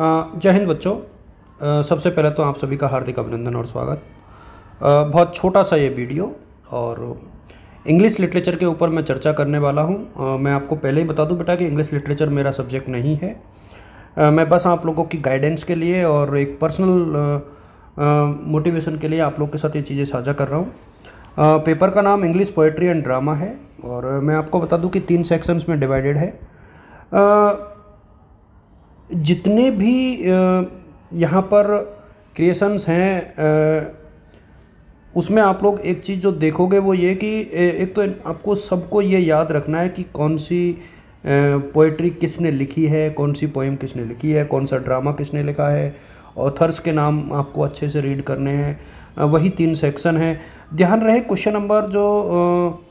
जय हिंद बच्चों सबसे पहले तो आप सभी का हार्दिक अभिनंदन और स्वागत बहुत छोटा सा ये वीडियो और इंग्लिश लिटरेचर के ऊपर मैं चर्चा करने वाला हूँ मैं आपको पहले ही बता दूँ बेटा कि इंग्लिश लिटरेचर मेरा सब्जेक्ट नहीं है आ, मैं बस आप लोगों की गाइडेंस के लिए और एक पर्सनल मोटिवेशन के लिए आप लोग के साथ ये चीज़ें साझा कर रहा हूँ पेपर का नाम इंग्लिश पोइट्री एंड ड्रामा है और मैं आपको बता दूँ कि तीन सेक्शंस में डिवाइडेड है आ, जितने भी यहाँ पर क्रिएशंस हैं उसमें आप लोग एक चीज़ जो देखोगे वो ये कि एक तो आपको सबको ये याद रखना है कि कौन सी पोइट्री किसने लिखी है कौन सी पोएम किसने लिखी है कौन सा ड्रामा किसने लिखा है ऑथर्स के नाम आपको अच्छे से रीड करने हैं वही तीन सेक्शन हैं ध्यान रहे क्वेश्चन नंबर जो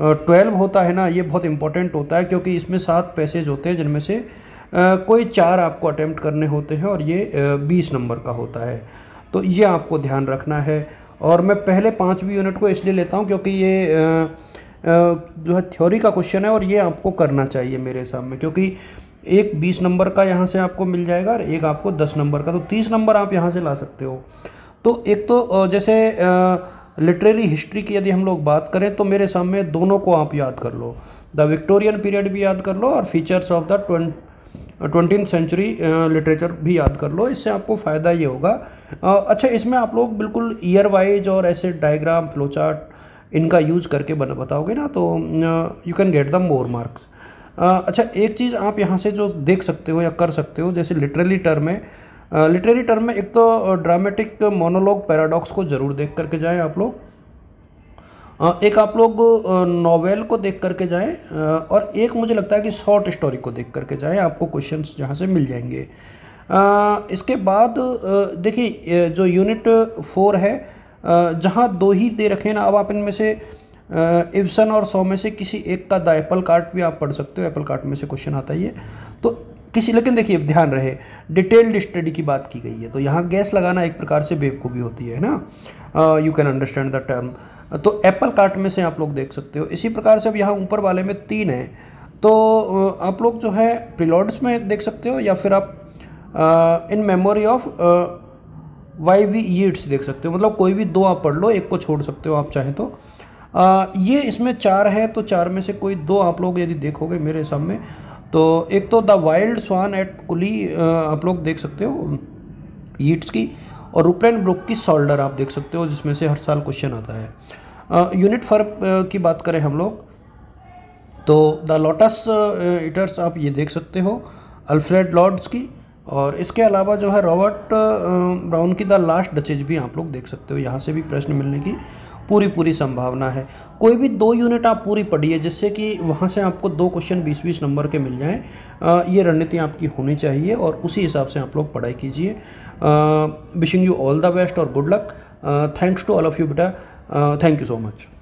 ट्वेल्व होता है ना ये बहुत इंपॉर्टेंट होता है क्योंकि इसमें सात पैसेज होते हैं जिनमें से कोई चार आपको अटैम्प्ट करने होते हैं और ये बीस नंबर का होता है तो ये आपको ध्यान रखना है और मैं पहले पाँचवीं यूनिट को इसलिए लेता हूँ क्योंकि ये जो है थ्योरी का क्वेश्चन है और ये आपको करना चाहिए मेरे हिसाब में क्योंकि एक बीस नंबर का यहाँ से आपको मिल जाएगा और एक आपको दस नंबर का तो तीस नंबर आप यहाँ से ला सकते हो तो एक तो जैसे लिटरेरी हिस्ट्री की यदि हम लोग बात करें तो मेरे सामने दोनों को आप याद कर लो द विक्टोरियन पीरियड भी याद कर लो और features of the twenty century literature भी याद कर लो इससे आपको फ़ायदा ये होगा अच्छा इसमें आप लोग बिल्कुल ईयर वाइज और ऐसे डायग्राम फ्लोचार्ट इनका यूज करके बना बताओगे ना तो you can get the more marks अच्छा एक चीज़ आप यहाँ से जो देख सकते हो या कर सकते हो जैसे लिटरेली टर्म है लिटरेरी टर्म में एक तो ड्रामेटिक मोनोलॉग पैराडॉक्स को ज़रूर देख करके जाएं आप लोग एक आप लोग नॉवेल को देख करके जाएं और एक मुझे लगता है कि शॉर्ट स्टोरी को देख करके जाएं आपको क्वेश्चंस जहां से मिल जाएंगे इसके बाद देखिए जो यूनिट फोर है जहां दो ही दे रखे ना अब आप इनमें से इब्सन और सौ में से किसी एक का द एप्पल कार्ट भी आप पढ़ सकते हो एप्पल कार्ट में से क्वेश्चन आता ही है तो किसी लेकिन देखिए ध्यान रहे डिटेल्ड स्टडी की बात की गई है तो यहाँ गैस लगाना एक प्रकार से बेवकूफ़ी होती है ना you can understand the term तो एप्पल कार्ट में से आप लोग देख सकते हो इसी प्रकार से अब यहाँ ऊपर वाले में तीन है तो आप लोग जो है प्रीलॉड्स में देख सकते हो या फिर आप इन मेमोरी ऑफ वाई वी ईट्स देख सकते हो मतलब कोई भी दो आप पढ़ लो एक को छोड़ सकते हो आप चाहें तो आ, ये इसमें चार हैं तो चार में से कोई दो आप लोग यदि देखोगे मेरे हिसाब में तो एक तो the wild swan at Coole आप लोग देख सकते हो ईट्स की और रूपलैंड ब्रोक की सोल्डर आप देख सकते हो जिसमें से हर साल क्वेश्चन आता है यूनिट फर की बात करें हम लोग तो द लोटस इटर्स आप ये देख सकते हो अल्फ्रेड लॉर्ड्स की और इसके अलावा जो है रॉबर्ट ब्राउन की द लास्ट डचेज भी आप लोग देख सकते हो यहाँ से भी प्रश्न मिलने की पूरी पूरी संभावना है कोई भी दो यूनिट आप पूरी पढ़िए जिससे कि वहाँ से आपको दो क्वेश्चन बीस बीस नंबर के मिल जाएँ ये रणनीति आपकी होनी चाहिए और उसी हिसाब से आप लोग पढ़ाई कीजिए wishing you all the best और good luck thanks to all of you बेटा थैंक यू सो मच